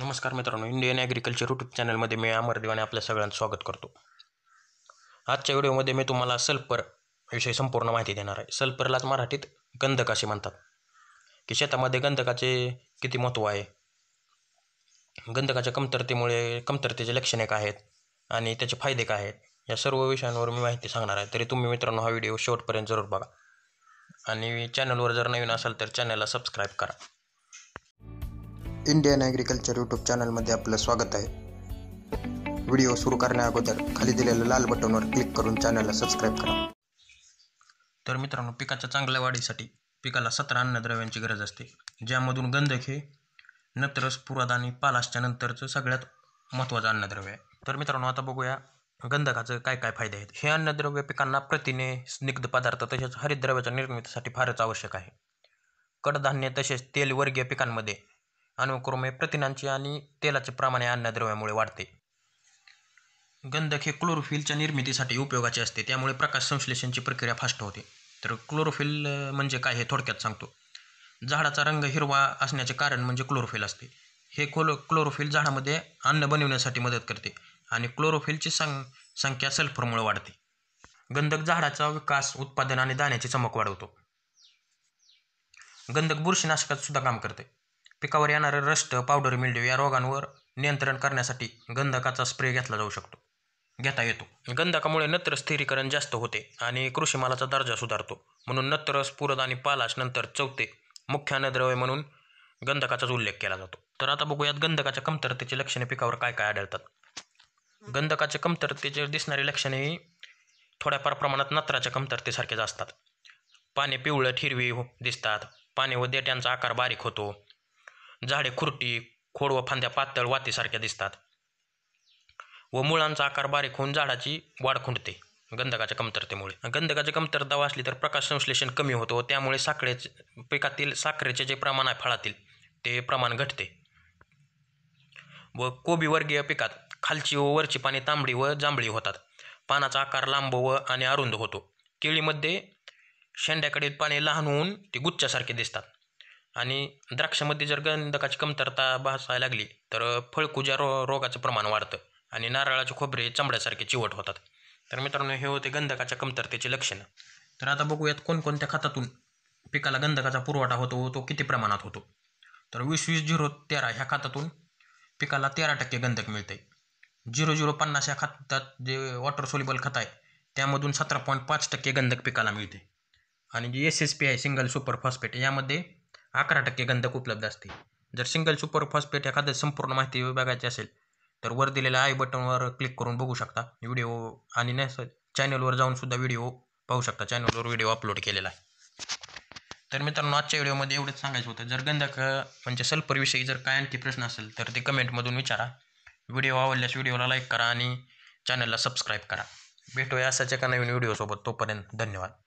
नमस्कार मित्रांनो Indian agriculture YouTube चॅनलमध्ये मी अमर देवाने आपल्या सगळ्यांचं स्वागत करतो आजच्या व्हिडिओमध्ये मी तुम्हाला सल्फर विषयी संपूर्ण माहिती देणार आहे सल्परलाच मराठीत गंधक असे म्हणतात की शेतामध्ये गंधकाचे किती महत्त्व आहे गंधकाच्या कमतरतेमुळे कमतरतेचे लक्षणे काय आहेत आणि त्याचे फायदे काय आहेत या सर्व विषयांवर मी माहिती सांगणार आहे तरी तुम्ही मित्रांनो हा व्हिडिओ शेवटपर्यंत जरूर बघा आणि चॅनलवर जर नवीन असाल तर चॅनलला सबस्क्राईब करा इंडियन ॲग्रिकल्चर यूट्यूब चॅनलमध्ये आपलं स्वागत आहे व्हिडिओ सुरू करण्या अगोदर खाली दिलेल्या लाल बटनवर क्लिक करून चॅनलला सबस्क्राईब करा तर मित्रांनो पिकाच्या चांगल्या वाढीसाठी पिकाला सतरा अन्नद्रव्यांची गरज असते ज्यामधून गंधक हे नत्रस पुरद आणि पालासच्या नंतरचं सगळ्यात महत्त्वाचं अन्नद्रव्य आहे तर मित्रांनो आता बघूया गंधकाचं काय काय फायदे आहेत हे अन्नद्रव्य पिकांना प्रथिने स्निग्ध पदार्थ तसेच हरितद्रव्याच्या निर्मितीसाठी फारच आवश्यक आहे कडधान्य तसेच तेलवर्गीय पिकांमध्ये अनुक्रमे प्रथिनांचे आणि तेलाचे प्रमाण अन्नद्रव्यामुळे वाढते गंधक हे क्लोरोफिलच्या निर्मितीसाठी उपयोगाचे असते त्यामुळे प्रकाश संश्लेषणची प्रक्रिया फास्ट होते तर क्लोरोफिल म्हणजे काय हे थोडक्यात सांगतो झाडाचा रंग हिरवा असण्याचे कारण म्हणजे क्लोरोफिल असते हे क्लो क्लोरोफिल झाडामध्ये अन्न बनवण्यासाठी मदत करते आणि क्लोरोफिलची सं संख्या सल्फरमुळे वाढते गंधक झाडाचा विकास उत्पादन आणि दाण्याची चमक वाढवतो गंधक बुरशीनाशकात सुद्धा काम करते पिकावर येणारे रस्ट, पावडर मिल्ड्यू या रोगांवर नियंत्रण करण्यासाठी गंधकाचा स्प्रे घेतला जाऊ शकतो घेता येतो गंधकामुळे नत्र स्थिरीकरण जास्त होते आणि कृषीमालाचा दर्जा सुधारतो म्हणून नत्र स्फुरद आणि पालाश नंतर चौथे मुख्य अन्नद्रव्य म्हणून गंधकाचाच उल्लेख केला जातो तर आता बघूयात गंधकाच्या कमतरतेची लक्षणे पिकावर काय काय आढळतात गंधकाच्या कमतरतेचे दिसणारी लक्षणे थोड्याफार प्रमाणात नत्राच्या कमतरतेसारखेच असतात पाने पिवळं हिरवी हो दिसतात पाने व देट्यांचा आकार बारीक होतो झाडे खुरटी खोड व फांद्या पातळ वातीसारख्या दिसतात व मुळांचा आकार बारीक होऊन झाडाची वाढ खुंटते गंधकाच्या कमतरतेमुळे गंधकाची कमतरता वाचली तर प्रकाश संश्लेषण कमी होतो त्यामुळे साखरे पिकातील साखरेचे जे प्रमाण आहे फळातील ते प्रमाण घटते व कोबीवर्गीय पिकात खालची व वरची पाने तांबडी व जांभळी होतात पानाचा आकार लांब व आणि अरुंद होतो केळीमध्ये शेंड्याकडील पाने लहान होऊन ते गुच्छासारखे दिसतात आणि द्राक्षामध्ये जर गंधकाची कमतरता भासायला लागली तर फळकुजा रो रोगाचं प्रमाण वाढतं आणि नारळाचे खोबरे चमड्यासारखे चिवट होतात तर मित्रांनो हे होते गंधकाच्या कमतरतेची लक्षणं तर आता बघूयात कोणकोणत्या खतातून पिकाला गंधकाचा पुरवठा होतो तो किती प्रमाणात होतो तर वीस वीस झिरो तेरा ह्या खात्यातून पिकाला तेरा टक्के गंधक मिळते झिरो झिरो पन्नास ह्या खात्यात जे वॉटर सोल्युबल खत आहे त्यामधून सतरा पॉईंट पाच टक्के गंधक पिकाला मिळते आणि जी एस एस पी आहे सिंगल सुपर फॉस्फेट यामध्ये अकरा टक्के गंधक उपलब्ध असते जर सिंगल फॉस्पेट एखादं संपूर्ण माहिती विभागाची असेल तर वर दिलेल्या आय बटनवर क्लिक करून बघू शकता व्हिडिओ आणि नॅस चॅनलवर जाऊन सुद्धा व्हिडिओ पाहू शकता चॅनलवर व्हिडिओ अपलोड केलेला आहे तर मित्रांनो आजच्या व्हिडिओमध्ये एवढंच सांगायचं होतं जर गंधक म्हणजे सल्फरविषयी जर काय आणखी प्रश्न असेल तर ते कमेंटमधून विचारा व्हिडिओ आवडल्यास व्हिडिओला लाईक करा आणि चॅनलला सबस्क्राईब करा भेटूया असाच एका नवीन व्हिडिओसोबत तोपर्यंत धन्यवाद